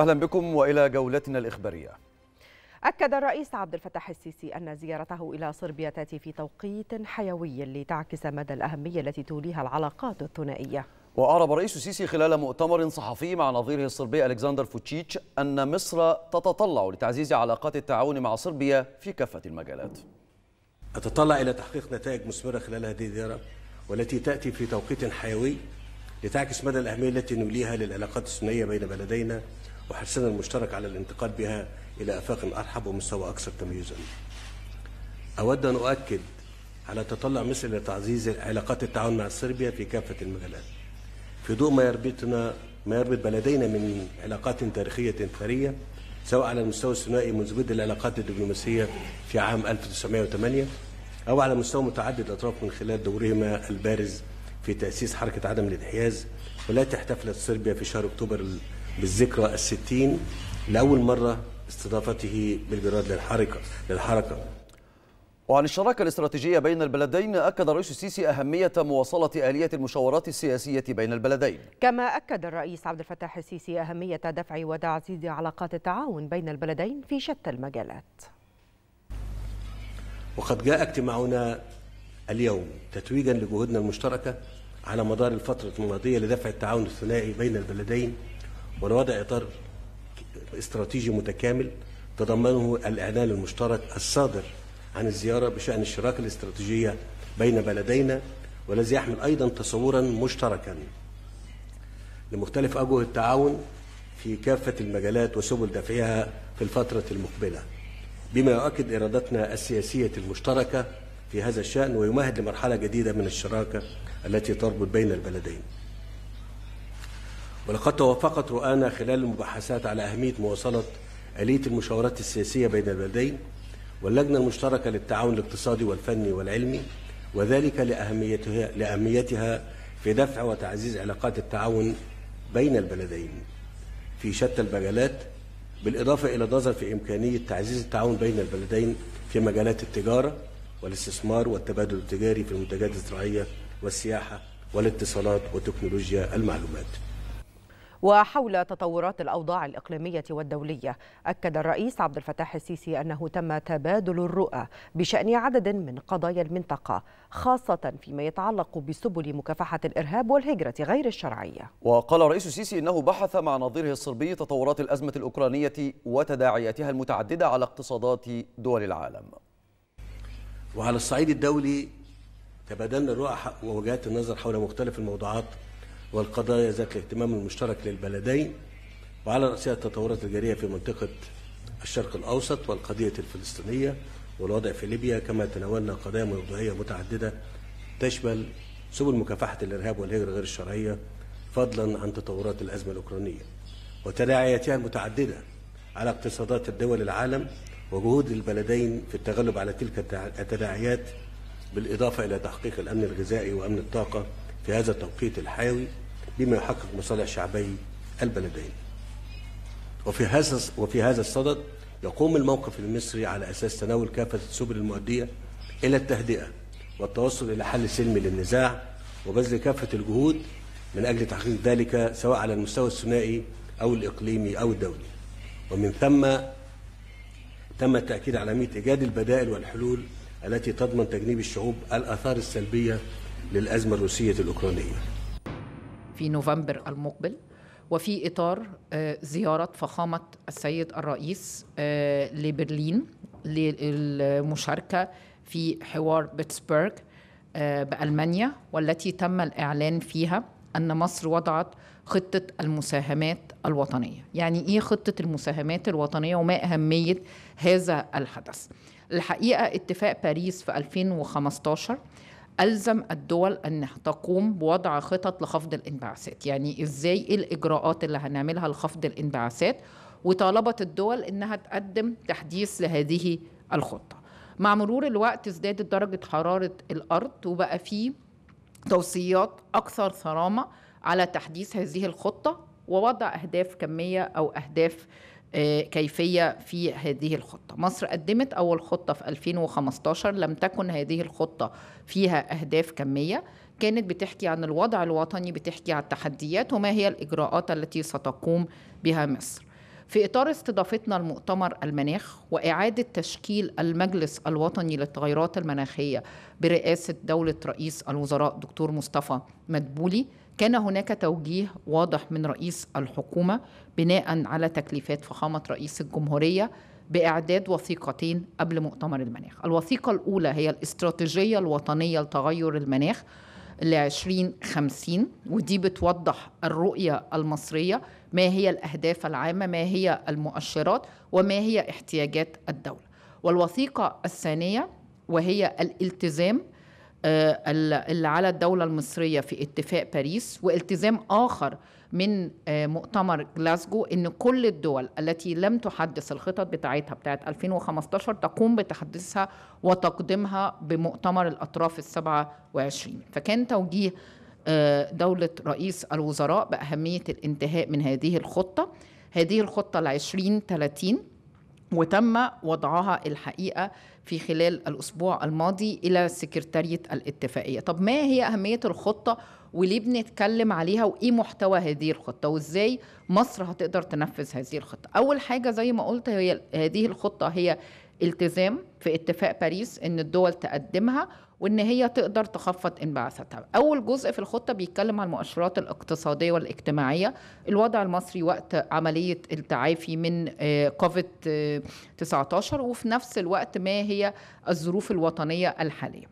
أهلا بكم وإلى جولتنا الإخبارية أكد الرئيس عبد الفتاح السيسي أن زيارته إلى صربيا تأتي في توقيت حيوي لتعكس مدى الأهمية التي توليها العلاقات الثنائية وأعرب الرئيس السيسي خلال مؤتمر صحفي مع نظيره الصربي ألكسندر فوتشيتش أن مصر تتطلع لتعزيز علاقات التعاون مع صربيا في كافة المجالات أتطلع إلى تحقيق نتائج مثمرة خلال هذه الزيارة والتي تأتي في توقيت حيوي لتعكس مدى الأهمية التي نوليها للعلاقات الثنائية بين بلدينا وحرصنا المشترك على الانتقال بها إلى آفاق أرحب ومستوى أكثر تميزا أود أن أؤكد على تطلع مصر لتعزيز علاقات التعاون مع صربيا في كافة المجالات في ضوء ما يربطنا ما يربط بلدينا من علاقات تاريخية ثرية سواء على المستوى الثنائي منذ بدء العلاقات الدبلوماسية في عام 1908 أو على مستوى متعدد الأطراف من خلال دورهما البارز في تأسيس حركة عدم الانحياز والتي احتفلت صربيا في شهر أكتوبر بالذكرى الستين لأول مرة استضافته بالبلاد للحركة للحركة وعن الشراكة الاستراتيجية بين البلدين أكد الرئيس السيسي أهمية مواصلة آلية المشاورات السياسية بين البلدين كما أكد الرئيس عبد الفتاح السيسي أهمية دفع وتعزيز علاقات التعاون بين البلدين في شتى المجالات وقد جاء اجتماعنا اليوم تتويجا لجهودنا المشتركة على مدار الفترة الماضية لدفع التعاون الثنائي بين البلدين ولوضع إطار استراتيجي متكامل تضمنه الإعلان المشترك الصادر عن الزيارة بشأن الشراكة الاستراتيجية بين بلدينا والذي يحمل أيضا تصورا مشتركا لمختلف اوجه التعاون في كافة المجالات وسبل دفعها في الفترة المقبلة بما يؤكد إرادتنا السياسية المشتركة في هذا الشأن ويمهد لمرحلة جديدة من الشراكة التي تربط بين البلدين ولقد توافقت رؤانا خلال المباحثات على أهمية مواصلة آلية المشاورات السياسية بين البلدين واللجنة المشتركة للتعاون الاقتصادي والفني والعلمي وذلك لأهميتها, لأهميتها في دفع وتعزيز علاقات التعاون بين البلدين في شتى المجالات بالإضافة إلى النظر في إمكانية تعزيز التعاون بين البلدين في مجالات التجارة والاستثمار والتبادل التجاري في المنتجات الزراعية والسياحة والاتصالات وتكنولوجيا المعلومات وحول تطورات الأوضاع الإقليمية والدولية أكد الرئيس عبد الفتاح السيسي أنه تم تبادل الرؤى بشأن عدد من قضايا المنطقة خاصة فيما يتعلق بسبل مكافحة الإرهاب والهجرة غير الشرعية وقال الرئيس السيسي أنه بحث مع نظيره الصربي تطورات الأزمة الأوكرانية وتداعياتها المتعددة على اقتصادات دول العالم وعلى الصعيد الدولي تبادلنا الرؤى ووجهات النظر حول مختلف الموضوعات والقضايا ذات الاهتمام المشترك للبلدين وعلى رأسها التطورات الجارية في منطقة الشرق الأوسط والقضية الفلسطينية والوضع في ليبيا كما تناولنا قضايا موضوعية متعددة تشمل سبل مكافحة الإرهاب والهجرة غير الشرعية فضلا عن تطورات الأزمة الأوكرانية وتداعياتها المتعددة على اقتصادات الدول العالم وجهود البلدين في التغلب على تلك التداعيات بالإضافة إلى تحقيق الأمن الغذائي وأمن الطاقة في هذا التوقيت الحيوي بما يحقق مصالح شعبي البلدين وفي هذا وفي هذا الصدد يقوم الموقف المصري على أساس تناول كافة السبل المؤدية إلى التهدئة والتوصل إلى حل سلمي للنزاع وبذل كافة الجهود من أجل تحقيق ذلك سواء على المستوى الثنائي أو الإقليمي أو الدولي ومن ثم تم التأكيد على أهمية إيجاد البدائل والحلول التي تضمن تجنيب الشعوب الآثار السلبية للأزمة الروسية الأوكرانية في نوفمبر المقبل وفي إطار آه، زيارة فخامة السيد الرئيس آه، لبرلين للمشاركة في حوار بيتسبرغ آه، بألمانيا والتي تم الإعلان فيها أن مصر وضعت خطة المساهمات الوطنية يعني إيه خطة المساهمات الوطنية وما أهمية هذا الحدث الحقيقة اتفاق باريس في 2015 ألزم الدول أن تقوم بوضع خطط لخفض الانبعاثات يعني إزاي إيه الإجراءات اللي هنعملها لخفض الانبعاثات وطالبت الدول أنها تقدم تحديث لهذه الخطة مع مرور الوقت ازدادت درجة حرارة الأرض وبقى فيه توصيات أكثر صرامة على تحديث هذه الخطة ووضع أهداف كمية أو أهداف آه، كيفية في هذه الخطة مصر قدمت أول خطة في 2015 لم تكن هذه الخطة فيها أهداف كمية كانت بتحكي عن الوضع الوطني بتحكي عن التحديات وما هي الإجراءات التي ستقوم بها مصر في إطار استضافتنا المؤتمر المناخ وإعادة تشكيل المجلس الوطني للتغيرات المناخية برئاسة دولة رئيس الوزراء دكتور مصطفى مدبولي كان هناك توجيه واضح من رئيس الحكومة بناء على تكليفات فخامة رئيس الجمهورية بإعداد وثيقتين قبل مؤتمر المناخ الوثيقة الأولى هي الاستراتيجية الوطنية لتغير المناخ ل 2050 ودي بتوضح الرؤية المصرية ما هي الأهداف العامة ما هي المؤشرات وما هي احتياجات الدولة والوثيقة الثانية وهي الالتزام آه، اللي على الدولة المصرية في اتفاق باريس والتزام آخر من آه، مؤتمر جلاسجو ان كل الدول التي لم تحدث الخطط بتاعتها بتاعت 2015 تقوم بتحديثها وتقديمها بمؤتمر الاطراف ال 27 فكان توجيه آه، دولة رئيس الوزراء بأهمية الانتهاء من هذه الخطة هذه الخطة ل 2030 وتم وضعها الحقيقة في خلال الأسبوع الماضي إلى سكرتارية الاتفاقية طب ما هي أهمية الخطة وليه بنتكلم عليها وإيه محتوى هذه الخطة وإزاي مصر هتقدر تنفذ هذه الخطة أول حاجة زي ما قلت هي هذه الخطة هي التزام في اتفاق باريس ان الدول تقدمها وان هي تقدر تخفض انبعاثاتها اول جزء في الخطه بيتكلم عن المؤشرات الاقتصاديه والاجتماعيه الوضع المصري وقت عمليه التعافي من كوفيد آه، 19 وفي نفس الوقت ما هي الظروف الوطنيه الحاليه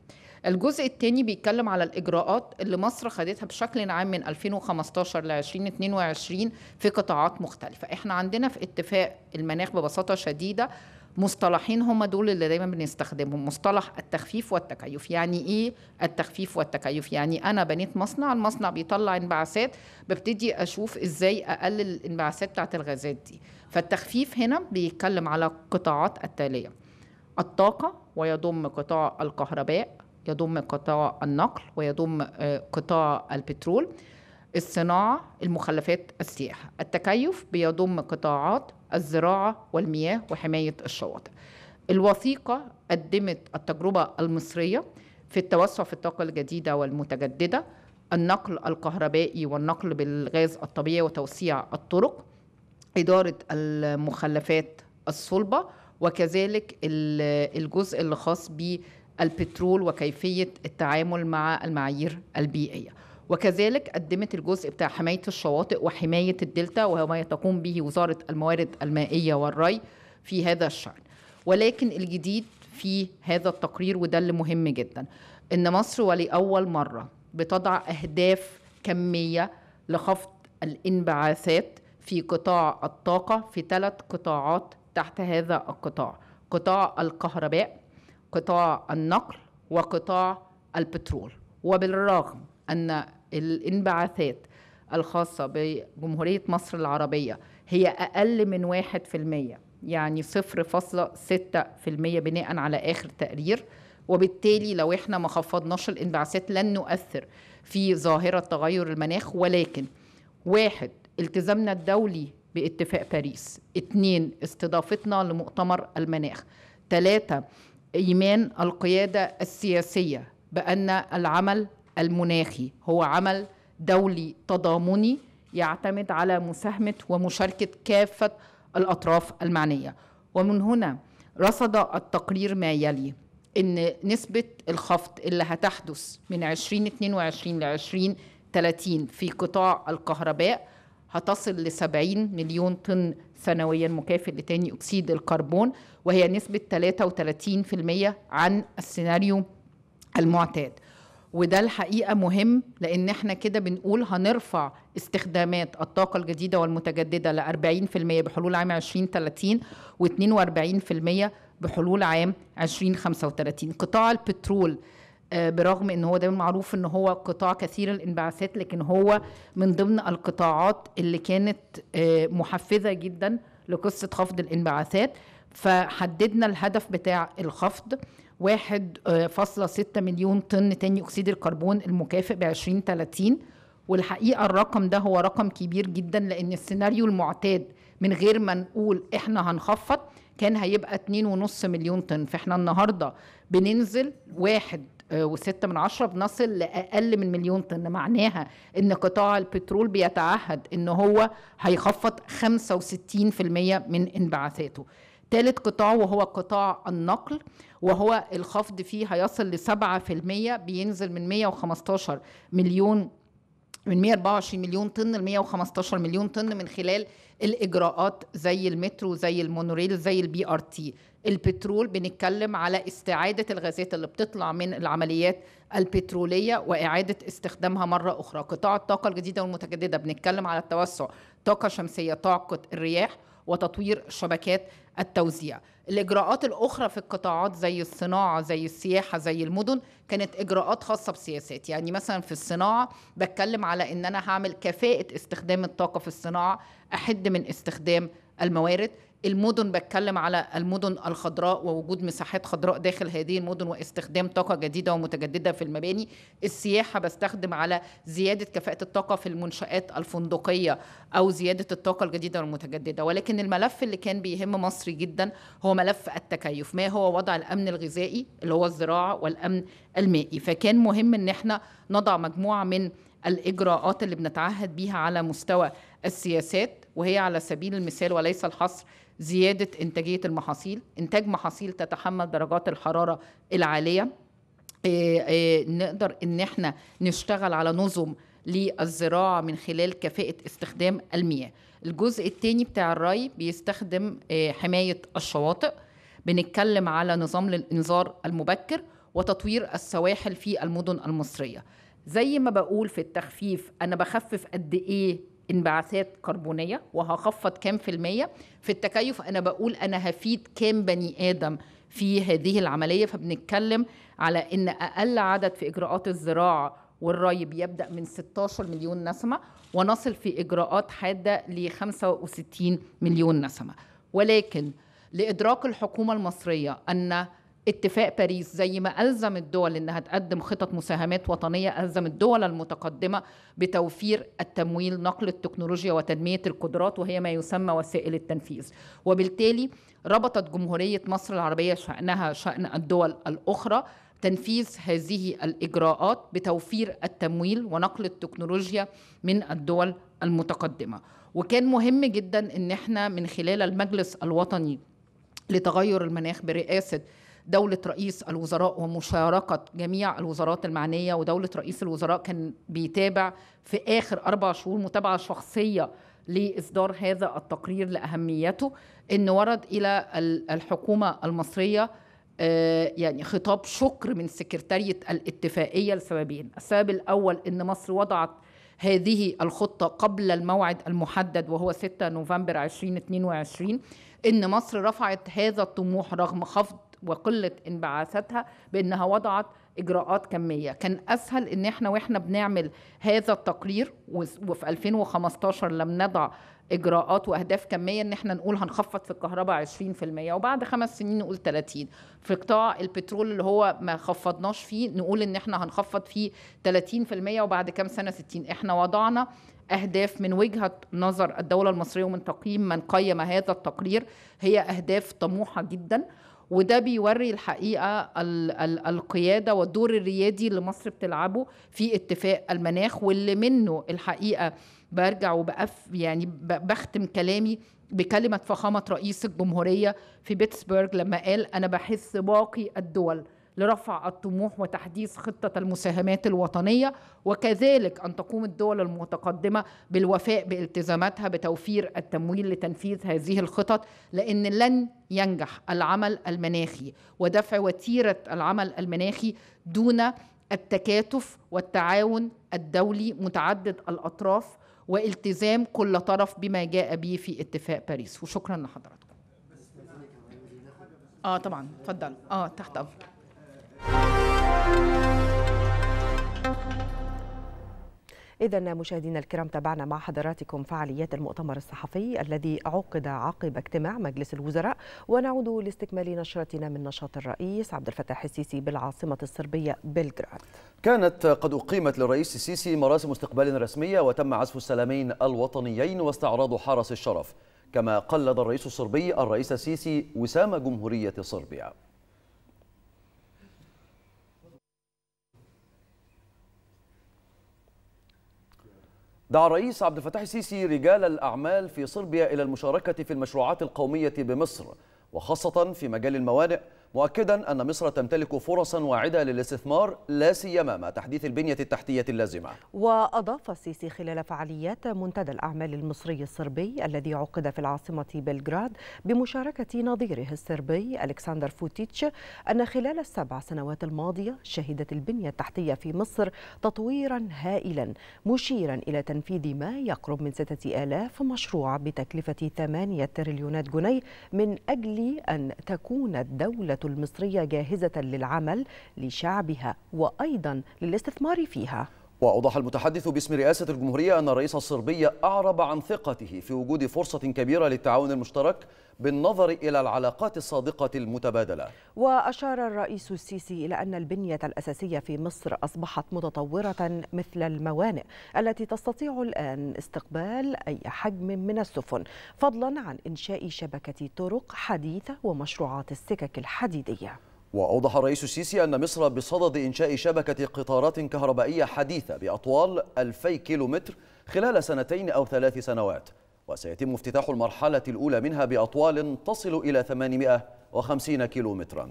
الجزء الثاني بيتكلم على الإجراءات اللي مصر خدتها بشكل عام من 2015 ل 2022 في قطاعات مختلفة احنا عندنا في اتفاق المناخ ببساطة شديدة مصطلحين هم دول اللي دايما بنستخدمهم مصطلح التخفيف والتكيف يعني ايه التخفيف والتكيف يعني انا بنيت مصنع المصنع بيطلع انبعاثات ببتدي اشوف ازاي اقلل الانبعاثات بتاعت الغازات دي فالتخفيف هنا بيتكلم على قطاعات التاليه الطاقه ويضم قطاع الكهرباء يضم قطاع النقل ويضم آه، قطاع البترول الصناعة المخلفات السياحة التكيف بيضم قطاعات الزراعة والمياه وحماية الشواطئ الوثيقة قدمت التجربة المصرية في التوسع في الطاقة الجديدة والمتجددة النقل الكهربائي والنقل بالغاز الطبيعي وتوسيع الطرق إدارة المخلفات الصلبة وكذلك الجزء اللي خاص بالبترول وكيفية التعامل مع المعايير البيئية وكذلك قدمت الجزء بتاع حماية الشواطئ وحماية الدلتا وهو ما تقوم به وزارة الموارد المائية والري في هذا الشأن ولكن الجديد في هذا التقرير وده اللي مهم جدا ان مصر ولأول مرة بتضع أهداف كمية لخفض الانبعاثات في قطاع الطاقة في ثلاث قطاعات تحت هذا القطاع قطاع الكهرباء قطاع النقل وقطاع البترول وبالرغم أن الانبعاثات الخاصة بجمهورية مصر العربية هي أقل من واحد في المية يعني صفر فاصلة ستة في المية بناء على آخر تقرير وبالتالي لو احنا ما خفضناش الانبعاثات لن نؤثر في ظاهرة تغير المناخ ولكن واحد التزامنا الدولي باتفاق باريس اثنين استضافتنا لمؤتمر المناخ ثلاثة إيمان القيادة السياسية بأن العمل المناخي هو عمل دولي تضامني يعتمد على مساهمة ومشاركة كافة الأطراف المعنية ومن هنا رصد التقرير ما يلي أن نسبة الخفض اللي هتحدث من 2022 ل 2030 في قطاع الكهرباء هتصل ل 70 مليون طن سنويا مكافئ لثاني أكسيد الكربون وهي نسبة 33% عن السيناريو المعتاد وده الحقيقه مهم لان احنا كده بنقول هنرفع استخدامات الطاقه الجديده والمتجدده ل 40% بحلول عام 2030 و42% بحلول عام 2035 قطاع البترول آه، برغم ان هو ده معروف ان هو قطاع كثير الانبعاثات لكن هو من ضمن القطاعات اللي كانت آه، محفزه جدا لقصه خفض الانبعاثات فحددنا الهدف بتاع الخفض 1.6 مليون طن ثاني اكسيد الكربون المكافئ ب 2030 والحقيقه الرقم ده هو رقم كبير جدا لان السيناريو المعتاد من غير ما نقول احنا هنخفض كان هيبقى 2.5 مليون طن فاحنا النهارده بننزل واحد وستة من عشرة بنصل لأقل من مليون طن معناها إن قطاع البترول بيتعهد إن هو هيخفض 65% من انبعاثاته ثالث قطاع وهو قطاع النقل وهو الخفض فيه هيصل لسبعة في المية بينزل من 115 مليون من 124 مليون طن ل 115 مليون طن من خلال الاجراءات زي المترو زي المونوريل زي البي ار تي البترول بنتكلم على استعاده الغازات اللي بتطلع من العمليات البتروليه واعاده استخدامها مره اخرى قطاع الطاقه الجديده والمتجدده بنتكلم على التوسع طاقه شمسيه طاقه الرياح وتطوير شبكات التوزيع الاجراءات الاخرى في القطاعات زي الصناعه زي السياحه زي المدن كانت اجراءات خاصه بسياسات يعني مثلا في الصناعه بتكلم على ان انا هعمل كفاءه استخدام الطاقه في الصناعه احد من استخدام الموارد المدن بتكلم على المدن الخضراء ووجود مساحات خضراء داخل هذه المدن واستخدام طاقه جديده ومتجدده في المباني السياحه بستخدم على زياده كفاءه الطاقه في المنشات الفندقيه او زياده الطاقه الجديده والمتجدده ولكن الملف اللي كان بيهم مصر جدا هو ملف التكيف ما هو وضع الامن الغذائي اللي هو الزراعه والامن المائي فكان مهم ان احنا نضع مجموعه من الاجراءات اللي بنتعهد بيها على مستوى السياسات وهي على سبيل المثال وليس الحصر زيادة إنتاجية المحاصيل إنتاج محاصيل تتحمل درجات الحرارة العالية إيه إيه نقدر ان احنا نشتغل على نظم للزراعة من خلال كفاءة استخدام المياه الجزء الثاني بتاع الري بيستخدم إيه حماية الشواطئ بنتكلم على نظام للإنذار المبكر وتطوير السواحل في المدن المصرية زي ما بقول في التخفيف أنا بخفف قد إيه انبعاثات كربونيه وهخفض كام في الميه في التكيف انا بقول انا هفيد كام بني ادم في هذه العمليه فبنتكلم على ان اقل عدد في اجراءات الزراعه والري بيبدا من 16 مليون نسمه ونصل في اجراءات حاده ل 65 مليون نسمه ولكن لادراك الحكومه المصريه ان اتفاق باريس زي ما ألزم الدول إنها تقدم خطط مساهمات وطنية ألزم الدول المتقدمة بتوفير التمويل نقل التكنولوجيا وتنمية القدرات وهي ما يسمى وسائل التنفيذ وبالتالي ربطت جمهورية مصر العربية شأنها شأن الدول الأخرى تنفيذ هذه الإجراءات بتوفير التمويل ونقل التكنولوجيا من الدول المتقدمة وكان مهم جدا إن احنا من خلال المجلس الوطني لتغير المناخ برئاسة دولة رئيس الوزراء ومشاركة جميع الوزارات المعنية ودولة رئيس الوزراء كان بيتابع في آخر أربع شهور متابعة شخصية لإصدار هذا التقرير لأهميته إن ورد إلى الحكومة المصرية آه، يعني خطاب شكر من سكرتارية الاتفاقية لسببين السبب الأول إن مصر وضعت هذه الخطة قبل الموعد المحدد وهو 6 نوفمبر 2022 إن مصر رفعت هذا الطموح رغم خفض وقله انبعاثاتها بانها وضعت اجراءات كميه كان اسهل ان احنا واحنا بنعمل هذا التقرير وفي 2015 لم نضع اجراءات واهداف كميه ان احنا نقول هنخفض في الكهرباء 20% وبعد خمس سنين نقول 30 في قطاع البترول اللي هو ما خفضناش فيه نقول ان احنا هنخفض فيه 30% وبعد كام سنه 60 احنا وضعنا اهداف من وجهه نظر الدوله المصريه ومن تقييم من قيم هذا التقرير هي اهداف طموحه جدا وده بيوري الحقيقه القياده والدور الريادي اللي مصر بتلعبه في اتفاق المناخ واللي منه الحقيقه برجع وبقف يعني بختم كلامي بكلمه فخامه رئيس الجمهوريه في بيتسبرغ لما قال انا بحس باقي الدول لرفع الطموح وتحديث خطة المساهمات الوطنية وكذلك أن تقوم الدول المتقدمة بالوفاء بالتزاماتها بتوفير التمويل لتنفيذ هذه الخطط لأن لن ينجح العمل المناخي ودفع وتيرة العمل المناخي دون التكاتف والتعاون الدولي متعدد الأطراف والتزام كل طرف بما جاء به في اتفاق باريس وشكرا لحضراتكم اه طبعا تفضل اه تحت امرك إذا مشاهدينا الكرام تابعنا مع حضراتكم فعاليات المؤتمر الصحفي الذي عقد عقب اجتماع مجلس الوزراء ونعود لاستكمال نشرتنا من نشاط الرئيس عبد الفتاح السيسي بالعاصمة الصربية بلغراد. كانت قد أقيمت للرئيس السيسي مراسم استقبال رسمية وتم عزف السلامين الوطنيين واستعراض حرس الشرف كما قلد الرئيس الصربي الرئيس السيسي وسام جمهورية صربيا. دعا الرئيس عبد الفتاح السيسي رجال الأعمال في صربيا إلى المشاركة في المشروعات القومية بمصر وخاصة في مجال الموانئ مؤكدا أن مصر تمتلك فرصا واعدة للاستثمار لا سيما مع تحديث البنية التحتية اللازمة وأضاف السيسي خلال فعاليات منتدى الأعمال المصري الصربي الذي عقد في العاصمة بلغراد بمشاركة نظيره الصربي ألكسندر فوتيتش أن خلال السبع سنوات الماضية شهدت البنية التحتية في مصر تطويرا هائلا مشيرا إلى تنفيذ ما يقرب من 6000 مشروع بتكلفة 8 تريليونات جنيه من أجل أن تكون الدولة المصرية جاهزة للعمل لشعبها وأيضا للاستثمار فيها وأوضح المتحدث باسم رئاسة الجمهورية أن الرئيس الصربي أعرب عن ثقته في وجود فرصة كبيرة للتعاون المشترك بالنظر إلى العلاقات الصادقة المتبادلة وأشار الرئيس السيسي إلى أن البنية الأساسية في مصر أصبحت متطورة مثل الموانئ التي تستطيع الآن استقبال أي حجم من السفن فضلا عن إنشاء شبكة طرق حديثة ومشروعات السكك الحديدية وأوضح الرئيس السيسي أن مصر بصدد إنشاء شبكة قطارات كهربائية حديثة بأطوال 2000 كيلومتر خلال سنتين أو ثلاث سنوات وسيتم افتتاح المرحلة الأولى منها بأطوال تصل إلى 850 كيلومتراً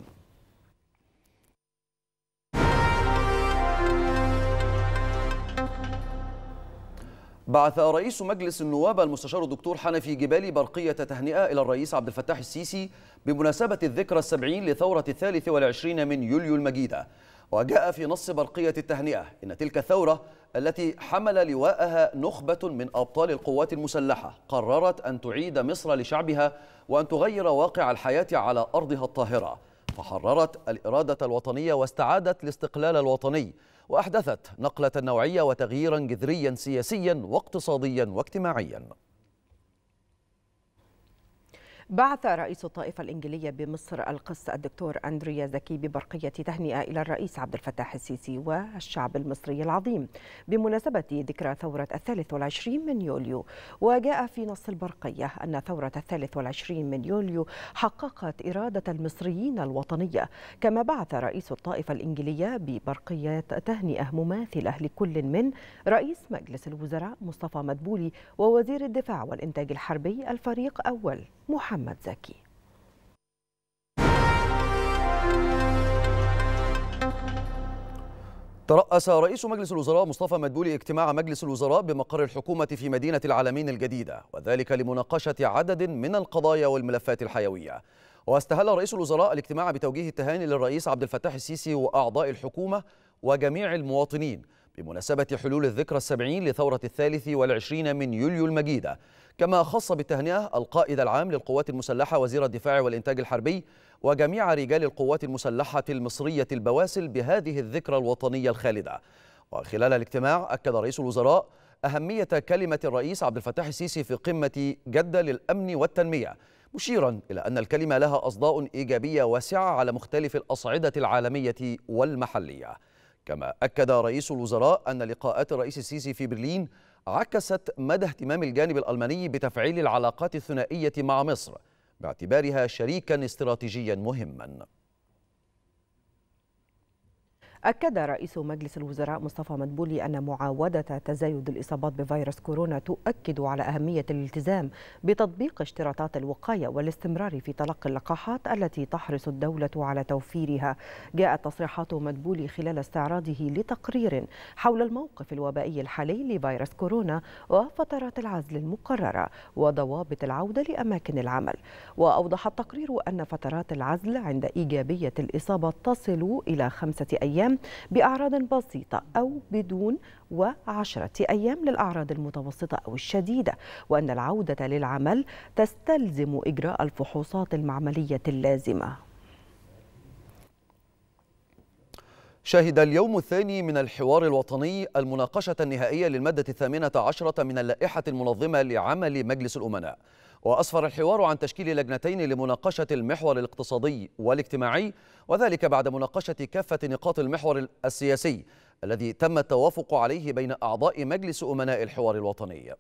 بعث رئيس مجلس النواب المستشار الدكتور حنفي جبالي برقية تهنئة إلى الرئيس عبد الفتاح السيسي بمناسبة الذكرى السبعين لثورة الثالث والعشرين من يوليو المجيدة وجاء في نص برقية التهنئة إن تلك الثورة التي حمل لواءها نخبة من أبطال القوات المسلحة قررت أن تعيد مصر لشعبها وأن تغير واقع الحياة على أرضها الطاهرة فحررت الإرادة الوطنية واستعادت الاستقلال الوطني وأحدثت نقلة نوعية وتغييرا جذريا سياسيا واقتصاديا واجتماعيا بعث رئيس الطائفة الإنجلية بمصر القس الدكتور أندريا زكي ببرقية تهنئة إلى الرئيس عبد الفتاح السيسي والشعب المصري العظيم بمناسبة ذكرى ثورة الثالث والعشرين من يوليو وجاء في نص البرقية أن ثورة الثالث والعشرين من يوليو حققت إرادة المصريين الوطنية كما بعث رئيس الطائفة الإنجلية ببرقية تهنئة مماثلة لكل من رئيس مجلس الوزراء مصطفى مدبولي ووزير الدفاع والإنتاج الحربي الفريق أول محمد زكي ترأس رئيس مجلس الوزراء مصطفى مدبولي اجتماع مجلس الوزراء بمقر الحكومة في مدينة العالمين الجديدة وذلك لمناقشة عدد من القضايا والملفات الحيوية واستهل رئيس الوزراء الاجتماع بتوجيه التهاني للرئيس عبد الفتاح السيسي وأعضاء الحكومة وجميع المواطنين بمناسبة حلول الذكرى السبعين لثورة الثالث والعشرين من يوليو المجيدة كما خص بالتهنئة القائد العام للقوات المسلحة وزير الدفاع والإنتاج الحربي وجميع رجال القوات المسلحة المصرية البواسل بهذه الذكرى الوطنية الخالدة وخلال الاجتماع أكد رئيس الوزراء أهمية كلمة الرئيس عبد الفتاح السيسي في قمة جدة للأمن والتنمية مشيرا إلى أن الكلمة لها أصداء إيجابية واسعة على مختلف الأصعدة العالمية والمحلية كما أكد رئيس الوزراء أن لقاءات الرئيس السيسي في برلين عكست مدى اهتمام الجانب الألماني بتفعيل العلاقات الثنائية مع مصر باعتبارها شريكا استراتيجيا مهما أكد رئيس مجلس الوزراء مصطفى مدبولي أن معاودة تزايد الإصابات بفيروس كورونا تؤكد على أهمية الالتزام بتطبيق اشتراطات الوقاية والاستمرار في تلقي اللقاحات التي تحرص الدولة على توفيرها جاءت تصريحات مدبولي خلال استعراضه لتقرير حول الموقف الوبائي الحالي لفيروس كورونا وفترات العزل المقررة وضوابط العودة لأماكن العمل وأوضح التقرير أن فترات العزل عند إيجابية الإصابة تصل إلى خمسة أيام بأعراض بسيطة أو بدون وعشرة أيام للأعراض المتوسطة أو الشديدة وأن العودة للعمل تستلزم إجراء الفحوصات المعملية اللازمة شهد اليوم الثاني من الحوار الوطني المناقشة النهائية للمادة الثامنة عشرة من اللائحة المنظمة لعمل مجلس الأمناء وأسفر الحوار عن تشكيل لجنتين لمناقشة المحور الاقتصادي والاجتماعي وذلك بعد مناقشة كافة نقاط المحور السياسي الذي تم التوافق عليه بين أعضاء مجلس أمناء الحوار الوطني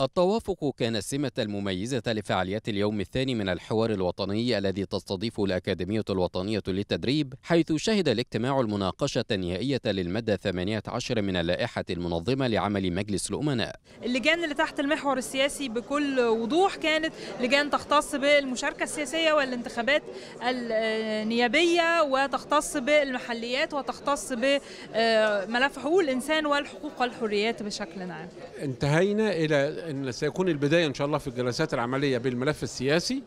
التوافق كان السمة المميزة لفعاليات اليوم الثاني من الحوار الوطني الذي تستضيفه الأكاديمية الوطنية للتدريب حيث شهد الاجتماع المناقشة النهائية للمادة 18 من اللائحة المنظمة لعمل مجلس الأمناء اللجان اللي تحت المحور السياسي بكل وضوح كانت لجان تختص بالمشاركة السياسية والانتخابات النيابية وتختص بالمحليات وتختص بملف حقوق الإنسان والحقوق والحريات بشكل عام انتهينا إلى ان سيكون البدايه ان شاء الله في الجلسات العمليه بالملف السياسي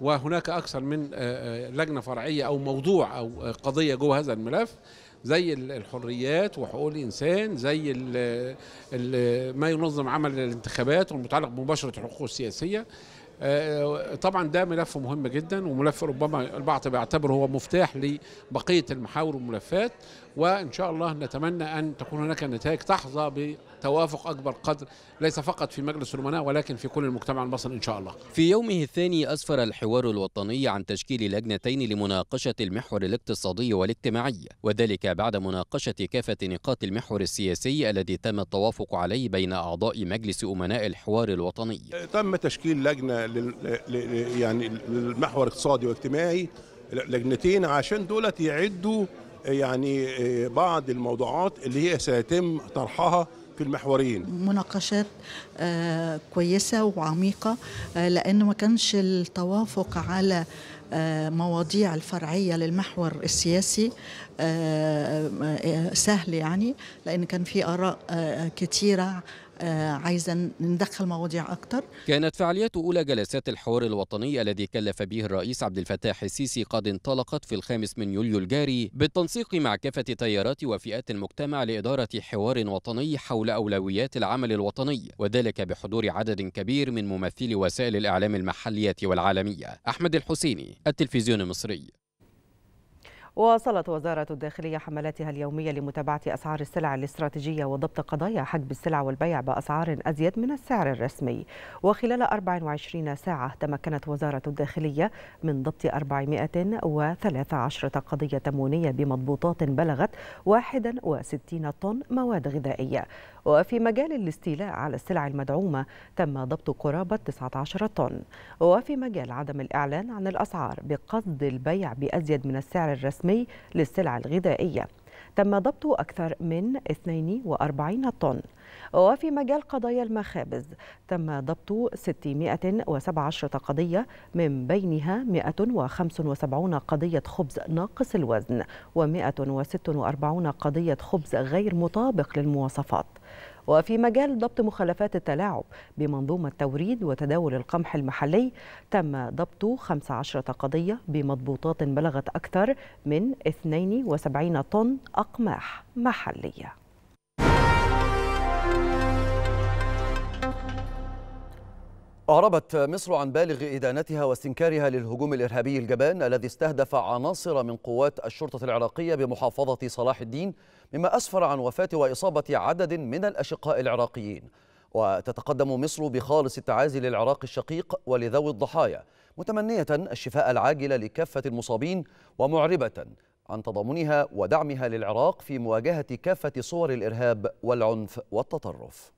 وهناك اكثر من آه، آه، لجنه فرعيه او موضوع او آه، قضيه جوه هذا الملف زي الحريات وحقوق الانسان زي الـ الـ ما ينظم عمل الانتخابات والمتعلق بمباشره الحقوق السياسيه طبعا ده ملف مهم جدا وملف ربما البعض بيعتبره هو مفتاح لبقيه المحاور والملفات وإن شاء الله نتمنى أن تكون هناك نتائج تحظى بتوافق أكبر قدر ليس فقط في مجلس الأمناء ولكن في كل المجتمع المصري إن شاء الله في يومه الثاني أسفر الحوار الوطني عن تشكيل لجنتين لمناقشة المحور الاقتصادي والاجتماعي وذلك بعد مناقشة كافة نقاط المحور السياسي الذي تم التوافق عليه بين أعضاء مجلس أمناء الحوار الوطني تم تشكيل لجنة لل... يعني للمحور الاقتصادي والاجتماعي لجنتين عشان دولت يعدوا يعني آه، بعض الموضوعات اللي هي سيتم طرحها في المحورين مناقشات آه، كويسة وعميقة آه، لأن لأنه ما كانش التوافق على مواضيع الفرعية للمحور السياسي سهل يعني لأن كان في آراء كثيرة آه، عايزة ندخل مواضيع أكتر كانت فعاليات أولى جلسات الحوار الوطني الذي كلف به الرئيس عبد الفتاح السيسي قد انطلقت في الخامس من يوليو الجاري بالتنسيق مع كافة تيارات وفئات المجتمع لإدارة حوار وطني حول أولويات العمل الوطني وذلك بحضور عدد كبير من ممثلي وسائل الإعلام المحلية والعالمية أحمد الحسيني التلفزيون المصري واصلت وزارة الداخلية حملاتها اليومية لمتابعة أسعار السلع الاستراتيجية وضبط قضايا حجب السلع والبيع بأسعار أزيد من السعر الرسمي وخلال 24 ساعة تمكنت وزارة الداخلية من ضبط 413 قضية تموينية بمضبوطات بلغت 61 طن مواد غذائية وفي مجال الاستيلاء على السلع المدعومة تم ضبط قرابة 19 طن وفي مجال عدم الإعلان عن الأسعار بقصد البيع بأزيد من السعر الرسمي للسلع الغذائية تم ضبط أكثر من 42 طن وفي مجال قضايا المخابز تم ضبط 617 قضية من بينها 175 قضية خبز ناقص الوزن و146 قضية خبز غير مطابق للمواصفات وفي مجال ضبط مخالفات التلاعب بمنظومة توريد وتداول القمح المحلي تم ضبط 15 قضية بمضبوطات بلغت أكثر من 72 طن أقماح محلية أعربت مصر عن بالغ إدانتها واستنكارها للهجوم الإرهابي الجبان الذي استهدف عناصر من قوات الشرطة العراقية بمحافظة صلاح الدين مما أسفر عن وفاة وإصابة عدد من الأشقاء العراقيين وتتقدم مصر بخالص التعازي للعراق الشقيق ولذوي الضحايا متمنية الشفاء العاجل لكافة المصابين ومعربة عن تضامنها ودعمها للعراق في مواجهة كافة صور الإرهاب والعنف والتطرف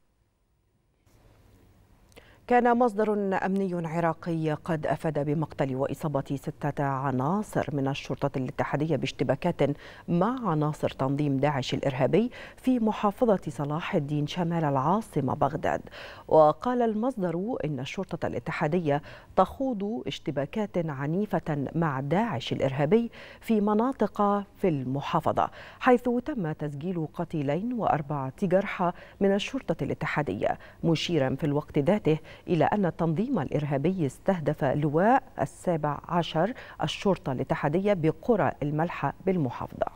كان مصدر أمني عراقي قد أفاد بمقتل وإصابة ستة عناصر من الشرطة الاتحادية باشتباكات مع عناصر تنظيم داعش الإرهابي في محافظة صلاح الدين شمال العاصمة بغداد وقال المصدر إن الشرطة الاتحادية تخوض اشتباكات عنيفة مع داعش الإرهابي في مناطق في المحافظة حيث تم تسجيل قتيلين وأربعة جرحى من الشرطة الاتحادية مشيرا في الوقت ذاته إلى أن التنظيم الإرهابي استهدف لواء السابع عشر الشرطة الاتحادية بقرى الملحة بالمحافظة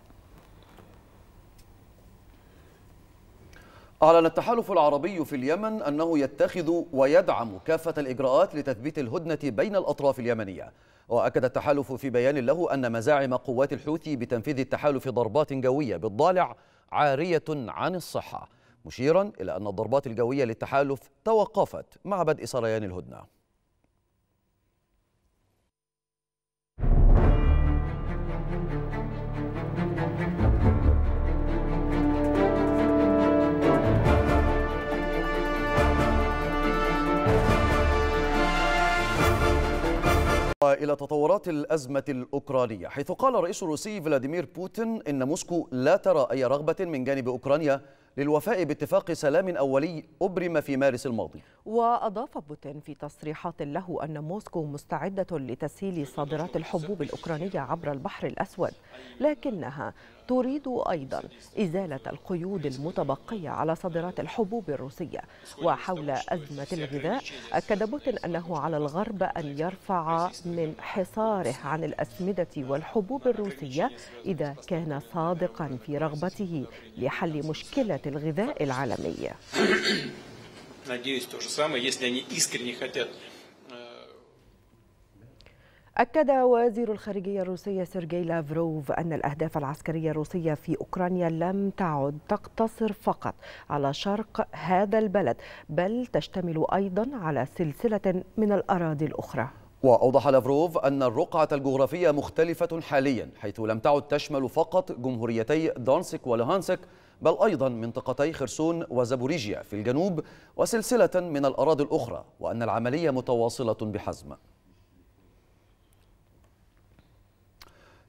أعلن التحالف العربي في اليمن أنه يتخذ ويدعم كافة الإجراءات لتثبيت الهدنة بين الأطراف اليمنية وأكد التحالف في بيان له أن مزاعم قوات الحوثي بتنفيذ التحالف ضربات جوية بالضالع عارية عن الصحة مشيرا إلى أن الضربات الجوية للتحالف توقفت مع بدء سريان الهدنة إلى تطورات الأزمة الأوكرانية حيث قال الرئيس الروسي فلاديمير بوتين إن موسكو لا ترى أي رغبة من جانب أوكرانيا للوفاء باتفاق سلام أولي أبرم في مارس الماضي وأضاف بوتين في تصريحات له أن موسكو مستعدة لتسهيل صادرات الحبوب الأوكرانية عبر البحر الأسود لكنها تريد أيضا إزالة القيود المتبقية على صادرات الحبوب الروسية وحول أزمة الغذاء أكد بوتين أنه على الغرب أن يرفع من حصاره عن الأسمدة والحبوب الروسية إذا كان صادقا في رغبته لحل مشكلة الغذاء العالمي э, أكد وزير الخارجية الروسية سيرجي لافروف أن الأهداف العسكرية الروسية في أوكرانيا لم تعد تقتصر فقط على شرق هذا البلد بل تشتمل أيضا على سلسلة من الأراضي الأخرى وأوضح لافروف أن الرقعة الجغرافية مختلفة حاليا حيث لم تعد تشمل فقط جمهوريتي دونسك ولهانسك بل أيضا منطقتي خرسون وزابوريجيا في الجنوب وسلسلة من الأراضي الأخرى وأن العملية متواصلة بحزم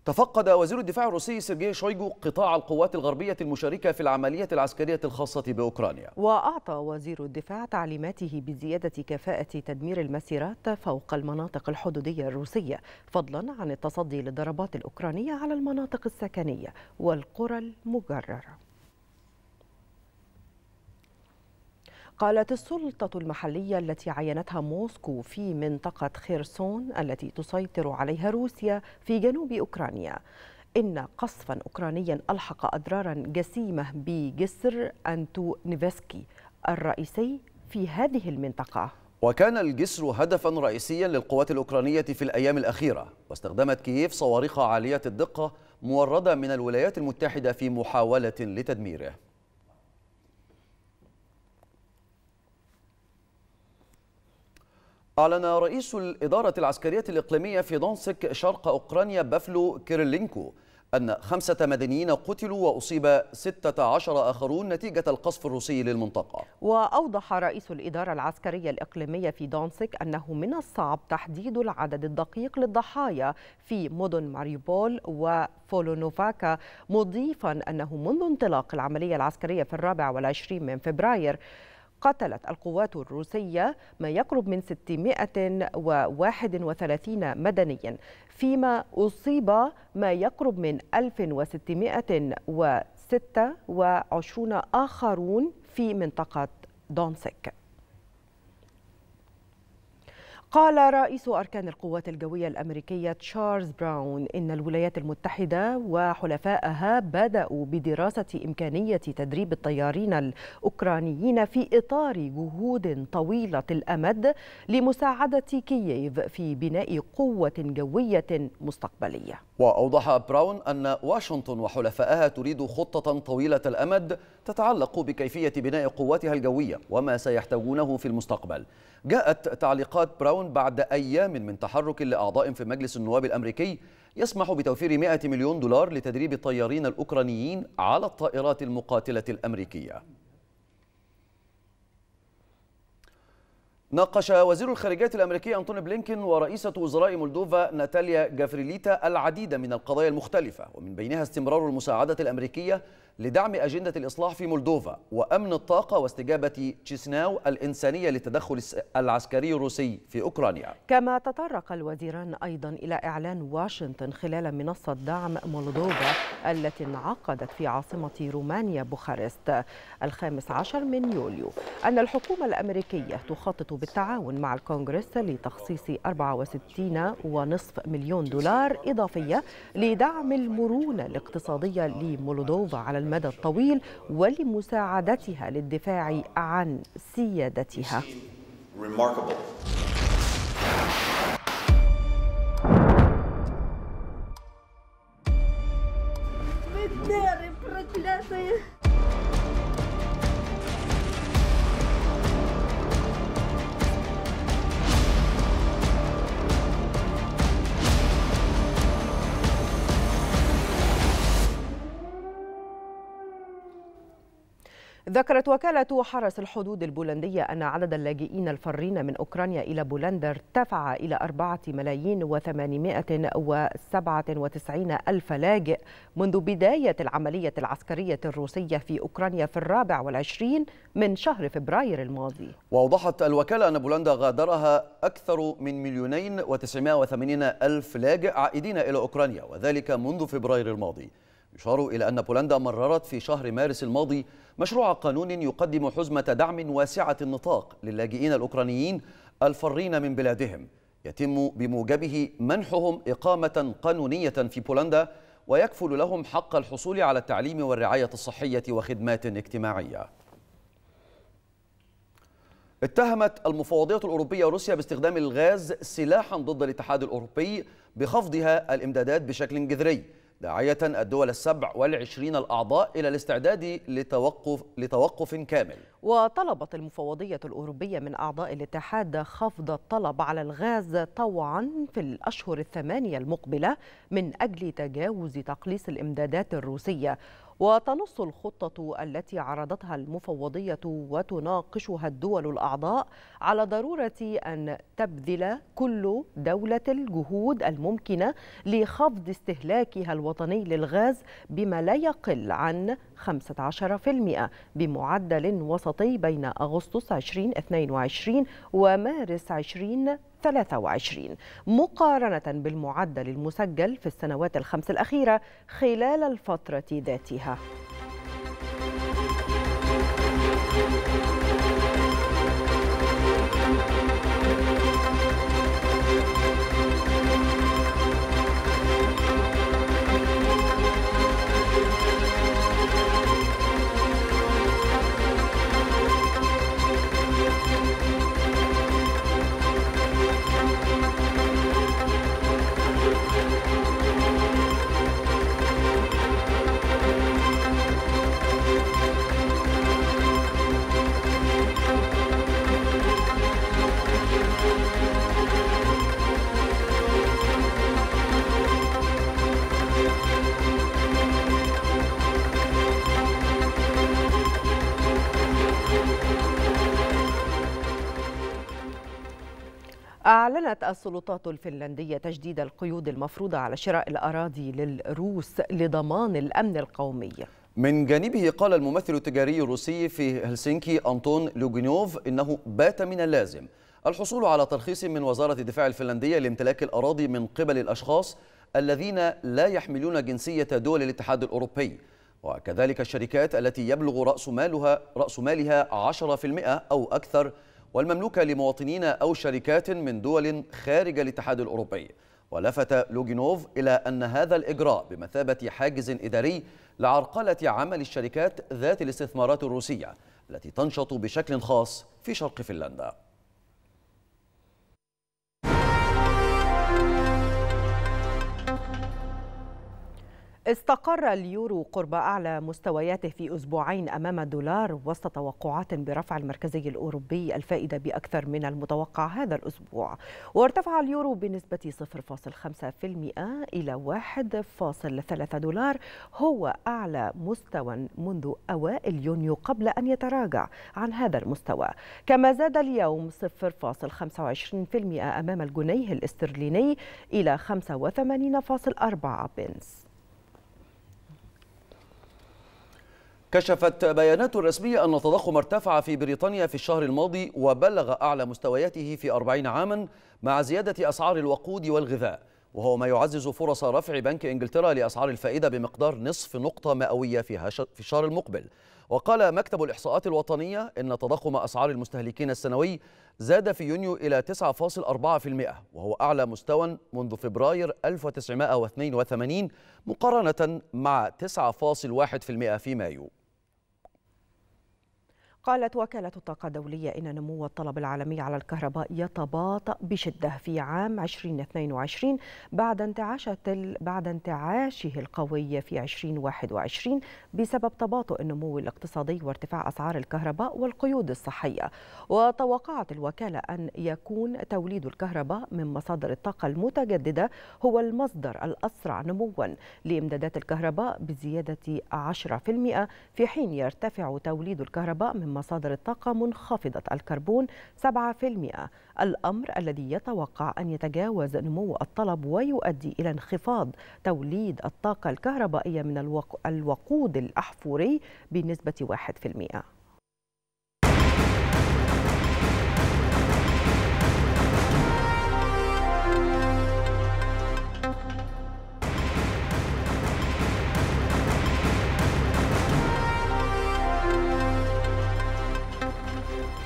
تفقد وزير الدفاع الروسي سيرجي شويجو قطاع القوات الغربية المشاركة في العملية العسكرية الخاصة بأوكرانيا وأعطى وزير الدفاع تعليماته بزيادة كفاءة تدمير المسيرات فوق المناطق الحدودية الروسية فضلا عن التصدي للضربات الأوكرانية على المناطق السكنية والقرى المجررة قالت السلطة المحلية التي عينتها موسكو في منطقة خيرسون التي تسيطر عليها روسيا في جنوب أوكرانيا إن قصفا أوكرانيا ألحق أضرارا جسيمة بجسر أنتو نيفسكي الرئيسي في هذه المنطقة وكان الجسر هدفا رئيسيا للقوات الأوكرانية في الأيام الأخيرة واستخدمت كييف صواريخ عالية الدقة موردة من الولايات المتحدة في محاولة لتدميره أعلن رئيس الإدارة العسكرية الإقليمية في دونسك شرق أوكرانيا بافلو كيرلينكو أن خمسة مدنيين قتلوا وأصيب 16 آخرون نتيجة القصف الروسي للمنطقة وأوضح رئيس الإدارة العسكرية الإقليمية في دونسك أنه من الصعب تحديد العدد الدقيق للضحايا في مدن ماريوبول وفولونوفاكا مضيفا أنه منذ انطلاق العملية العسكرية في الرابع والعشرين من فبراير قتلت القوات الروسية ما يقرب من 631 مدنيا فيما أصيب ما يقرب من 1626 آخرون في منطقة دونسك قال رئيس أركان القوات الجوية الأمريكية تشارلز براون إن الولايات المتحدة وحلفائها بدأوا بدراسة إمكانية تدريب الطيارين الأوكرانيين في إطار جهود طويلة الأمد لمساعدة كييف في بناء قوة جوية مستقبلية وأوضح براون أن واشنطن وحلفائها تريد خطة طويلة الأمد تتعلق بكيفية بناء قواتها الجوية وما سيحتاجونه في المستقبل جاءت تعليقات براون بعد أيام من تحرك لأعضاء في مجلس النواب الأمريكي يسمح بتوفير 100 مليون دولار لتدريب الطيارين الأوكرانيين على الطائرات المقاتلة الأمريكية ناقش وزير الخارجية الأمريكي أنتوني بلينكين ورئيسة وزراء مولدوفا ناتاليا جافريليتا العديد من القضايا المختلفة ومن بينها استمرار المساعدة الأمريكية لدعم أجندة الإصلاح في مولدوفا وأمن الطاقة واستجابة تشيسناو الإنسانية للتدخل العسكري الروسي في أوكرانيا كما تطرق الوزيران أيضا إلى إعلان واشنطن خلال منصة دعم مولدوفا التي انعقدت في عاصمة رومانيا بوخارست الخامس عشر من يوليو أن الحكومة الأمريكية تخطط بالتعاون مع الكونغرس لتخصيص 64.5 مليون دولار إضافية لدعم المرونة الاقتصادية لمولدوفا على المدى الطويل ولمساعدتها للدفاع عن سيادتها. ذكرت وكالة حرس الحدود البولندية أن عدد اللاجئين الفارين من أوكرانيا إلى بولندا ارتفع إلى أربعة ملايين وسبعة وتسعين ألف لاجئ منذ بداية العملية العسكرية الروسية في أوكرانيا في الرابع والعشرين من شهر فبراير الماضي وأوضحت الوكالة أن بولندا غادرها أكثر من مليونين وتسعمائة وثمانين ألف لاجئ عائدين إلى أوكرانيا وذلك منذ فبراير الماضي يشار إلى أن بولندا مررت في شهر مارس الماضي مشروع قانون يقدم حزمة دعم واسعة النطاق للاجئين الأوكرانيين الفارين من بلادهم يتم بموجبه منحهم إقامة قانونية في بولندا ويكفل لهم حق الحصول على التعليم والرعاية الصحية وخدمات اجتماعية اتهمت المفوضية الأوروبية روسيا باستخدام الغاز سلاحا ضد الاتحاد الأوروبي بخفضها الإمدادات بشكل جذري داعية الدول السبع والعشرين الأعضاء إلى الاستعداد لتوقف, لتوقف كامل وطلبت المفوضية الأوروبية من أعضاء الاتحاد خفض الطلب على الغاز طوعا في الأشهر الثمانية المقبلة من أجل تجاوز تقليص الإمدادات الروسية وتنص الخطة التي عرضتها المفوضية وتناقشها الدول الأعضاء على ضرورة أن تبذل كل دولة الجهود الممكنة لخفض استهلاكها الوطني للغاز بما لا يقل عن 15% بمعدل وسطي بين أغسطس 2022 ومارس 2022. 2023 مقارنة بالمعدل المسجل في السنوات الخمس الأخيرة خلال الفترة ذاتها أعلنت السلطات الفنلندية تجديد القيود المفروضة على شراء الأراضي للروس لضمان الأمن القومي من جانبه قال الممثل التجاري الروسي في هلسنكي أنطون لوجينوف إنه بات من اللازم الحصول على ترخيص من وزارة الدفاع الفنلندية لامتلاك الأراضي من قبل الأشخاص الذين لا يحملون جنسية دول الاتحاد الأوروبي وكذلك الشركات التي يبلغ رأس مالها رأس مالها 10% أو أكثر والمملوكة لمواطنين أو شركات من دول خارج الاتحاد الأوروبي ولفت لوجينوف إلى أن هذا الإجراء بمثابة حاجز إداري لعرقلة عمل الشركات ذات الاستثمارات الروسية التي تنشط بشكل خاص في شرق فنلندا استقر اليورو قرب أعلى مستوياته في أسبوعين أمام الدولار وسط توقعات برفع المركزي الأوروبي الفائدة بأكثر من المتوقع هذا الأسبوع وارتفع اليورو بنسبة 0.5% إلى 1.3 دولار هو أعلى مستوى منذ أوائل يونيو قبل أن يتراجع عن هذا المستوى كما زاد اليوم 0.25% أمام الجنيه الاسترليني إلى 85.4 بنس كشفت بيانات رسمية أن التضخم ارتفع في بريطانيا في الشهر الماضي وبلغ أعلى مستوياته في 40 عاما مع زيادة أسعار الوقود والغذاء وهو ما يعزز فرص رفع بنك إنجلترا لأسعار الفائدة بمقدار نصف نقطة مئوية في, في الشهر المقبل وقال مكتب الإحصاءات الوطنية إن تضخم أسعار المستهلكين السنوي زاد في يونيو إلى 9.4% وهو أعلى مستوى منذ فبراير 1982 مقارنة مع 9.1% في مايو قالت وكالة الطاقة الدولية إن نمو الطلب العالمي على الكهرباء يتباطأ بشدة في عام 2022 بعد انتعاش بعد انتعاشه القوي في 2021 بسبب تباطؤ النمو الاقتصادي وارتفاع أسعار الكهرباء والقيود الصحية وتوقعت الوكالة أن يكون توليد الكهرباء من مصادر الطاقة المتجددة هو المصدر الأسرع نموا لإمدادات الكهرباء بزيادة 10% في حين يرتفع توليد الكهرباء من مصادر الطاقة منخفضة الكربون 7% الأمر الذي يتوقع أن يتجاوز نمو الطلب ويؤدي إلى انخفاض توليد الطاقة الكهربائية من الوقود الأحفوري بنسبة 1%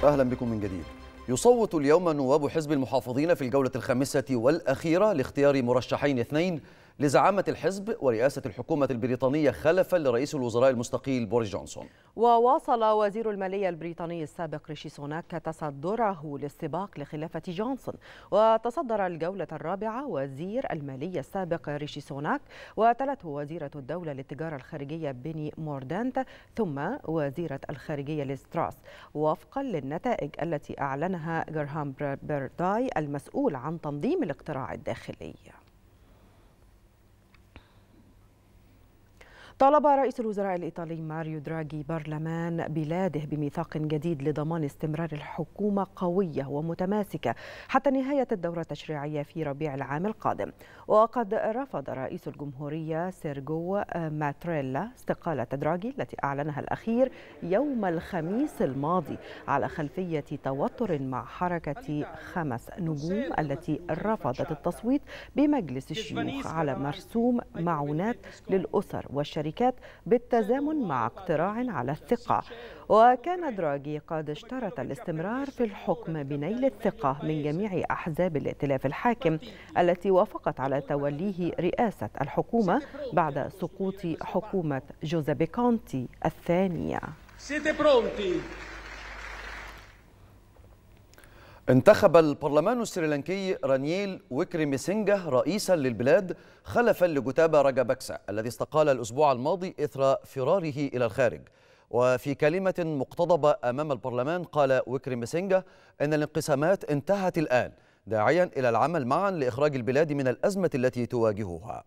أهلا بكم من جديد يصوت اليوم نواب حزب المحافظين في الجولة الخامسة والأخيرة لاختيار مرشحين اثنين لزعامة الحزب ورئاسة الحكومة البريطانية خلفا لرئيس الوزراء المستقيل بوريس جونسون وواصل وزير المالية البريطاني السابق ريشي سوناك تصدره للسباق لخلافة جونسون وتصدر الجولة الرابعة وزير المالية السابق ريشي سوناك وتلته وزيرة الدولة للتجارة الخارجية بيني موردانت ثم وزيرة الخارجية لستراس وفقا للنتائج التي أعلنها جرهام برداي المسؤول عن تنظيم الاقتراع الداخلي طالب رئيس الوزراء الإيطالي ماريو دراجي برلمان بلاده بميثاق جديد لضمان استمرار الحكومة قوية ومتماسكة حتى نهاية الدورة التشريعية في ربيع العام القادم وقد رفض رئيس الجمهورية سيرجو ماتريلا استقالة دراجي التي أعلنها الأخير يوم الخميس الماضي على خلفية توتر مع حركة خمس نجوم التي رفضت التصويت بمجلس الشيوخ على مرسوم معونات للأسر والشركات الشركات بالتزامن مع اقتراع على الثقة وكان دراجي قد اشترط الاستمرار في الحكم بنيل الثقة من جميع أحزاب الائتلاف الحاكم التي وافقت على توليه رئاسة الحكومة بعد سقوط حكومة جوزيبي كونتي الثانية انتخب البرلمان السريلانكي رانييل ويكريميسينجا رئيسا للبلاد خلفا لجوتابا راجابكسا الذي استقال الأسبوع الماضي إثر فراره إلى الخارج وفي كلمة مقتضبة أمام البرلمان قال ويكريميسينجا أن الانقسامات انتهت الآن داعيا إلى العمل معا لإخراج البلاد من الأزمة التي تواجهها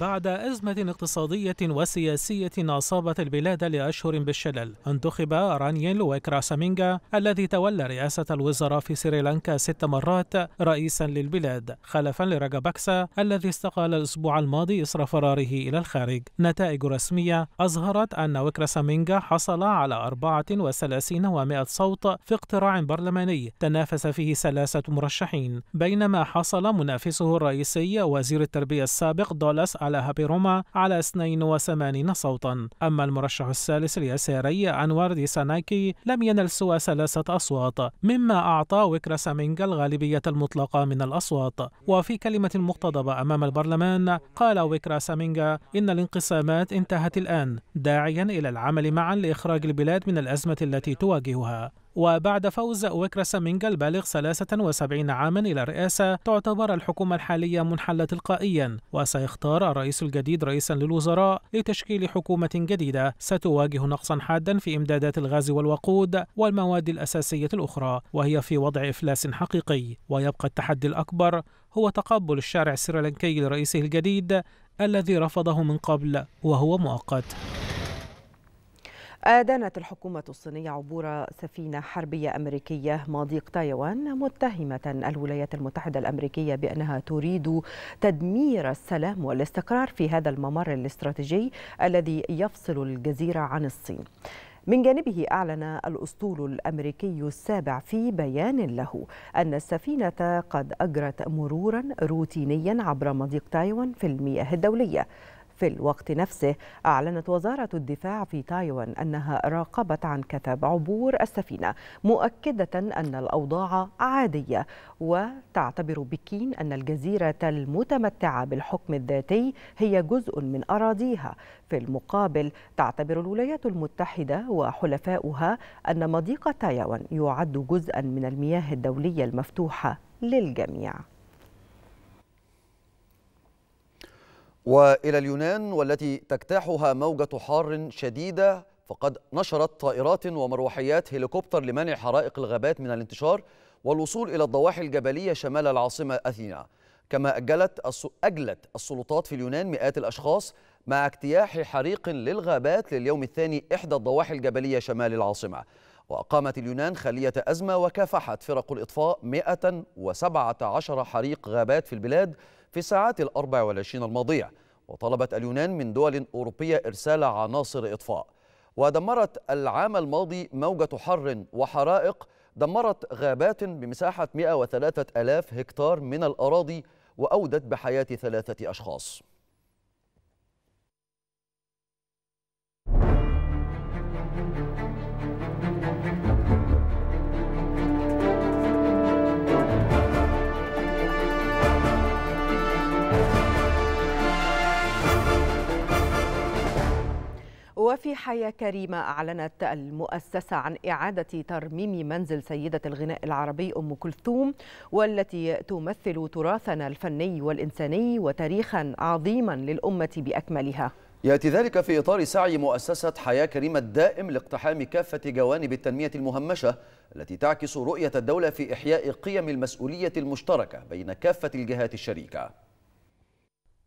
بعد أزمة اقتصادية وسياسية أصابت البلاد لأشهر بالشلل انتخب رانيل ويكراسامينغا الذي تولى رئاسة الوزراء في سريلانكا ست مرات رئيسا للبلاد خلفا لراجاباكسا الذي استقال الأسبوع الماضي إثر فراره إلى الخارج نتائج رسمية أظهرت أن ويكراسامينغا حصل على 34 و100 صوت في اقتراع برلماني تنافس فيه ثلاثة مرشحين بينما حصل منافسه الرئيسي وزير التربية السابق دولاس على روما على 82 صوتا أما المرشح الثالث اليساري أنور ساناكي لم ينل سوى ثلاثة أصوات مما أعطى ويكراسامينغا الغالبية المطلقة من الأصوات وفي كلمة مقتضبة أمام البرلمان قال ويكراسامينغا إن الانقسامات انتهت الآن داعيا إلى العمل معا لإخراج البلاد من الأزمة التي تواجهها وبعد فوز ويكرا سامينجا البالغ 73 عاما إلى الرئاسة تعتبر الحكومة الحالية منحلة تلقائيا وسيختار الرئيس الجديد رئيسا للوزراء لتشكيل حكومة جديدة ستواجه نقصا حادا في إمدادات الغاز والوقود والمواد الأساسية الأخرى وهي في وضع إفلاس حقيقي ويبقى التحدي الأكبر هو تقبل الشارع السريلانكي لرئيسه الجديد الذي رفضه من قبل وهو مؤقت أدانت الحكومة الصينية عبور سفينة حربية أمريكية مضيق تايوان متهمة الولايات المتحدة الأمريكية بأنها تريد تدمير السلام والاستقرار في هذا الممر الاستراتيجي الذي يفصل الجزيرة عن الصين. من جانبه أعلن الأسطول الأمريكي السابع في بيان له أن السفينة قد أجرت مرورا روتينيا عبر مضيق تايوان في المياه الدولية في الوقت نفسه أعلنت وزارة الدفاع في تايوان أنها راقبت عن كثب عبور السفينة مؤكدة أن الأوضاع عادية وتعتبر بكين أن الجزيرة المتمتعة بالحكم الذاتي هي جزء من أراضيها في المقابل تعتبر الولايات المتحدة وحلفاؤها أن مضيق تايوان يعد جزءا من المياه الدولية المفتوحة للجميع والى اليونان والتي تجتاحها موجه حار شديده فقد نشرت طائرات ومروحيات هليكوبتر لمنع حرائق الغابات من الانتشار والوصول الى الضواحي الجبليه شمال العاصمه اثينا كما اجلت اجلت السلطات في اليونان مئات الاشخاص مع اجتياح حريق للغابات لليوم الثاني احدى الضواحي الجبليه شمال العاصمه وأقامت اليونان خلية أزمة وكافحت فرق الإطفاء 117 حريق غابات في البلاد في الساعات الأربع والعشرين الماضية وطلبت اليونان من دول أوروبية إرسال عناصر إطفاء ودمرت العام الماضي موجة حر وحرائق دمرت غابات بمساحة 103 ألاف هكتار من الأراضي وأودت بحياة ثلاثة أشخاص وفي حياة كريمة أعلنت المؤسسة عن إعادة ترميم منزل سيدة الغناء العربي أم كلثوم والتي تمثل تراثنا الفني والإنساني وتاريخا عظيما للأمة بأكملها يأتي ذلك في إطار سعي مؤسسة حياة كريمة الدائم لاقتحام كافة جوانب التنمية المهمشة التي تعكس رؤية الدولة في إحياء قيم المسؤولية المشتركة بين كافة الجهات الشريكة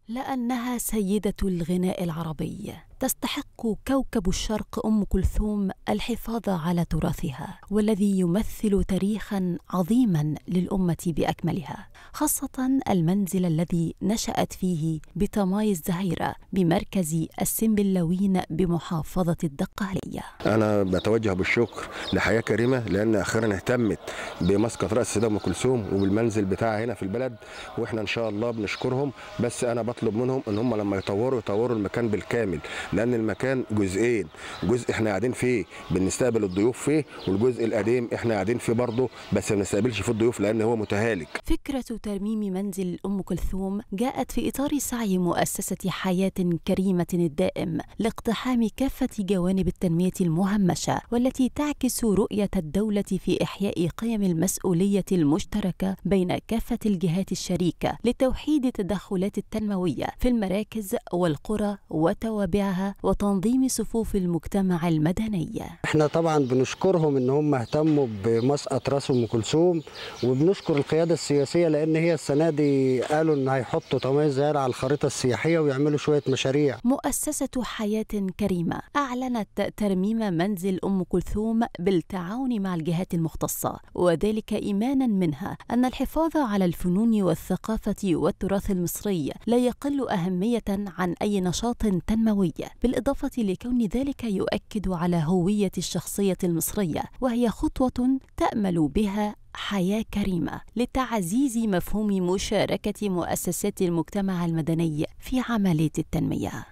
لأنها سيدة الغناء العربي تستحق كوكب الشرق ام كلثوم الحفاظ على تراثها والذي يمثل تاريخا عظيما للامه باكملها خاصه المنزل الذي نشات فيه بطماي الزهيره بمركز السنبلاوين بمحافظه الدقهليه. انا بتوجه بالشكر لحياه كريمه لان اخيرا اهتمت بمسقط راس السيده ام كلثوم وبالمنزل بتاعها هنا في البلد واحنا ان شاء الله بنشكرهم بس انا بطلب منهم ان هم لما يطوروا يطوروا المكان بالكامل لان المكان جزئين جزء احنا قاعدين فيه بنستقبل الضيوف فيه والجزء القديم احنا قاعدين فيه برضه بس ما بنستقبلش فيه الضيوف لان هو متهالك فكره ترميم منزل ام كلثوم جاءت في اطار سعي مؤسسه حياه كريمه الدائم لاقتحام كافه جوانب التنميه المهمشه والتي تعكس رؤيه الدوله في احياء قيم المسؤوليه المشتركه بين كافه الجهات الشريكه لتوحيد التدخلات التنمويه في المراكز والقرى وتوابعها وتنظيم صفوف المجتمع المدني احنا طبعا بنشكرهم ان هم اهتموا بمسقط راس ام كلثوم وبنشكر القياده السياسيه لان هي السنه دي قالوا ان هيحطوا تميز زياره على الخريطه السياحيه ويعملوا شويه مشاريع مؤسسه حياه كريمه اعلنت ترميم منزل ام كلثوم بالتعاون مع الجهات المختصه وذلك ايمانا منها ان الحفاظ على الفنون والثقافه والتراث المصري لا يقل اهميه عن اي نشاط تنموي بالإضافة لكون ذلك يؤكد على هوية الشخصية المصرية وهي خطوة تأمل بها حياة كريمة لتعزيز مفهوم مشاركة مؤسسات المجتمع المدني في عملية التنمية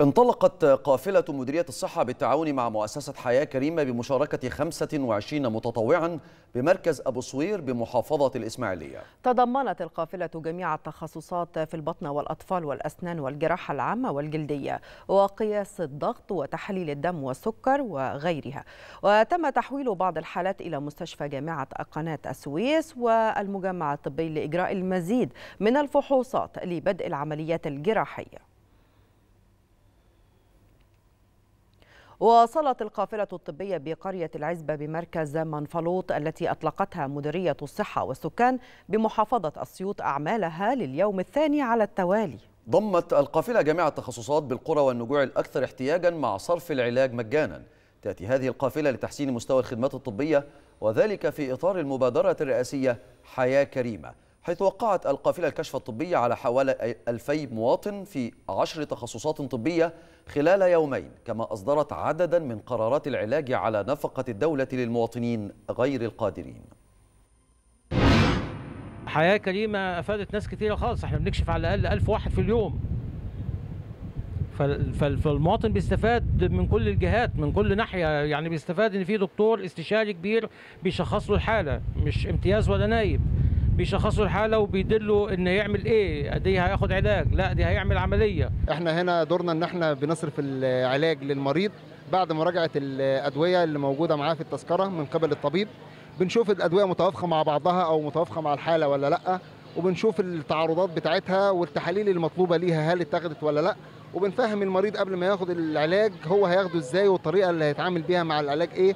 انطلقت قافلة مديرية الصحة بالتعاون مع مؤسسة حياة كريمة بمشاركة 25 متطوعا بمركز أبو صوير بمحافظة الإسماعيلية تضمنت القافلة جميع التخصصات في البطن والأطفال والأسنان والجراحة العامة والجلدية وقياس الضغط وتحليل الدم والسكر وغيرها وتم تحويل بعض الحالات إلى مستشفى جامعة قناة السويس والمجمع الطبي لإجراء المزيد من الفحوصات لبدء العمليات الجراحية وصلت القافلة الطبية بقرية العزبة بمركز منفلوط التي أطلقتها مديرية الصحة والسكان بمحافظة أسيوط أعمالها لليوم الثاني على التوالي ضمت القافلة جميع التخصصات بالقرى والنجوع الأكثر احتياجا مع صرف العلاج مجانا تأتي هذه القافلة لتحسين مستوى الخدمات الطبية وذلك في إطار المبادرة الرئاسية حياة كريمة حيث وقعت القافلة الكشف الطبية على حوالي 2000 مواطن في عشر تخصصات طبية خلال يومين كما أصدرت عددا من قرارات العلاج على نفقة الدولة للمواطنين غير القادرين حياة كريمة أفادت ناس كثيرة خالص احنا بنكشف على الأقل 1000 واحد في اليوم فالمواطن بيستفاد من كل الجهات من كل ناحيه يعني بيستفاد ان في دكتور استشاري كبير بيشخص له الحاله مش امتياز ولا نايب بيشخصوا الحاله وبيدلوا ان يعمل ايه دي إيه هياخد علاج لا دي هيعمل عمليه احنا هنا دورنا ان احنا بنصرف العلاج للمريض بعد مراجعه الادويه اللي موجوده معاه في التذكره من قبل الطبيب بنشوف الادويه متوافقه مع بعضها او متوافقه مع الحاله ولا لا وبنشوف التعارضات بتاعتها والتحاليل المطلوبه ليها هل اتاخدت ولا لا وبنفهم المريض قبل ما ياخد العلاج هو هياخده ازاي والطريقه اللي هيتعامل بيها مع العلاج ايه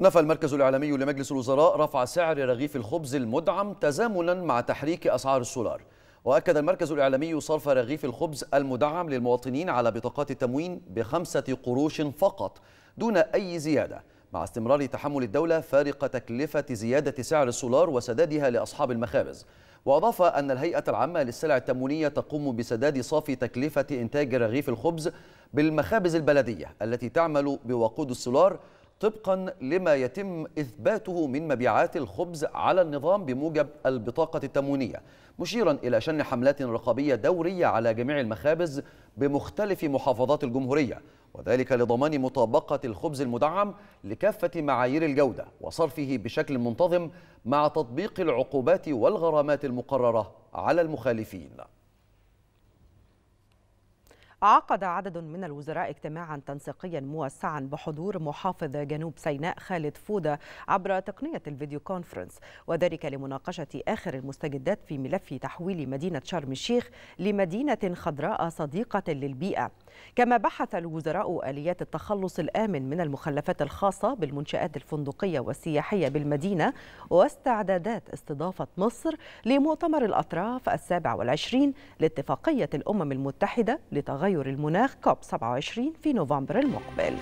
نفى المركز الإعلامي لمجلس الوزراء رفع سعر رغيف الخبز المدعم تزامنا مع تحريك أسعار السولار وأكد المركز الإعلامي صرف رغيف الخبز المدعم للمواطنين على بطاقات التموين بخمسة قروش فقط دون أي زيادة مع استمرار تحمل الدولة فارق تكلفة زيادة سعر السولار وسدادها لأصحاب المخابز وأضاف أن الهيئة العامة للسلع التموينية تقوم بسداد صافي تكلفة إنتاج رغيف الخبز بالمخابز البلدية التي تعمل بوقود السولار طبقا لما يتم إثباته من مبيعات الخبز على النظام بموجب البطاقة التموينية مشيرا إلى شن حملات رقابية دورية على جميع المخابز بمختلف محافظات الجمهورية وذلك لضمان مطابقة الخبز المدعم لكافة معايير الجودة وصرفه بشكل منتظم مع تطبيق العقوبات والغرامات المقررة على المخالفين عقد عدد من الوزراء اجتماعا تنسيقيا موسعا بحضور محافظ جنوب سيناء خالد فودة عبر تقنية الفيديو كونفرنس وذلك لمناقشة آخر المستجدات في ملف تحويل مدينة شرم الشيخ لمدينة خضراء صديقة للبيئة كما بحث الوزراء آليات التخلص الآمن من المخلفات الخاصة بالمنشآت الفندقية والسياحية بالمدينة واستعدادات استضافة مصر لمؤتمر الأطراف السابع والعشرين لاتفاقية الأمم المتحدة لتغير تغير المناخ كوب 27 في نوفمبر المقبل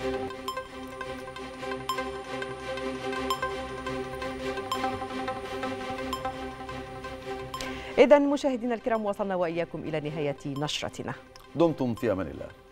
إذا مشاهدينا الكرام وصلنا وإياكم إلى نهاية نشرتنا دمتم في أمان الله